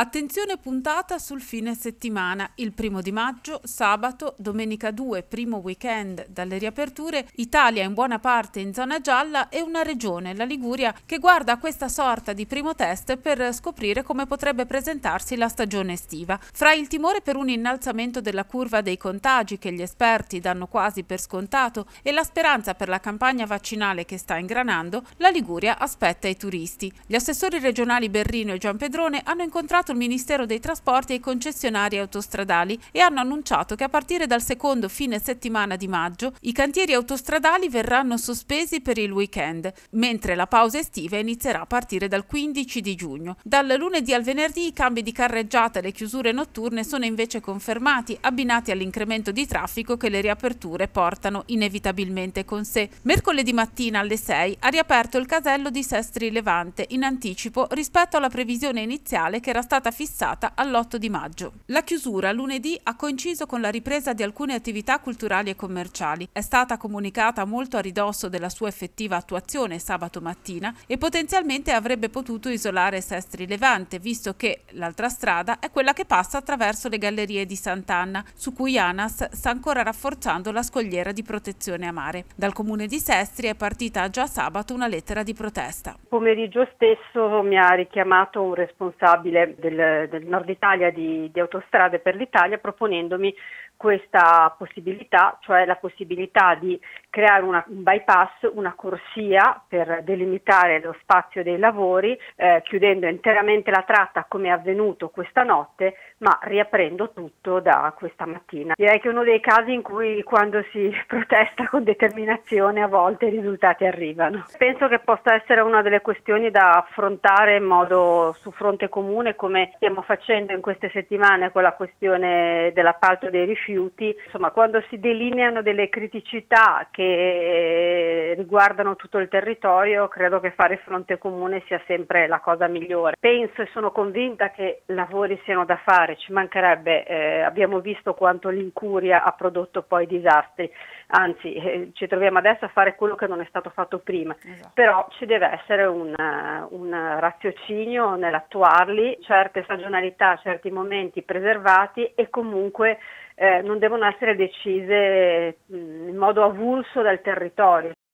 Attenzione puntata sul fine settimana, il primo di maggio, sabato, domenica 2, primo weekend dalle riaperture, Italia in buona parte in zona gialla e una regione, la Liguria, che guarda questa sorta di primo test per scoprire come potrebbe presentarsi la stagione estiva. Fra il timore per un innalzamento della curva dei contagi che gli esperti danno quasi per scontato e la speranza per la campagna vaccinale che sta ingranando, la Liguria aspetta i turisti. Gli assessori regionali Berrino e Giampedrone hanno incontrato il Ministero dei Trasporti e i concessionari autostradali e hanno annunciato che a partire dal secondo fine settimana di maggio i cantieri autostradali verranno sospesi per il weekend, mentre la pausa estiva inizierà a partire dal 15 di giugno. Dal lunedì al venerdì i cambi di carreggiata e le chiusure notturne sono invece confermati, abbinati all'incremento di traffico che le riaperture portano inevitabilmente con sé. Mercoledì mattina alle 6 ha riaperto il casello di Sestri Levante in anticipo rispetto alla previsione iniziale che era stata stata fissata all'8 di maggio. La chiusura lunedì ha coinciso con la ripresa di alcune attività culturali e commerciali. È stata comunicata molto a ridosso della sua effettiva attuazione sabato mattina e potenzialmente avrebbe potuto isolare Sestri Levante, visto che l'altra strada è quella che passa attraverso le gallerie di Sant'Anna, su cui ANAS sta ancora rafforzando la scogliera di protezione a mare. Dal comune di Sestri è partita già sabato una lettera di protesta. Pomeriggio stesso mi ha richiamato un responsabile del, del Nord Italia di, di Autostrade per l'Italia proponendomi questa possibilità, cioè la possibilità di creare una, un bypass, una corsia per delimitare lo spazio dei lavori, eh, chiudendo interamente la tratta come è avvenuto questa notte, ma riaprendo tutto da questa mattina. Direi che è uno dei casi in cui quando si protesta con determinazione a volte i risultati arrivano. Penso che possa essere una delle questioni da affrontare in modo su fronte comune come stiamo facendo in queste settimane con la questione dell'appalto dei rifiuti rifiuti, insomma quando si delineano delle criticità che eh, riguardano tutto il territorio credo che fare fronte comune sia sempre la cosa migliore. Penso e sono convinta che lavori siano da fare, ci mancherebbe, eh, abbiamo visto quanto l'incuria ha prodotto poi disastri, anzi eh, ci troviamo adesso a fare quello che non è stato fatto prima, esatto. però ci deve essere un, eh, un raziocinio nell'attuarli, certe stagionalità, certi momenti preservati e comunque eh, non devono essere decise mm, in modo avulso dal territorio,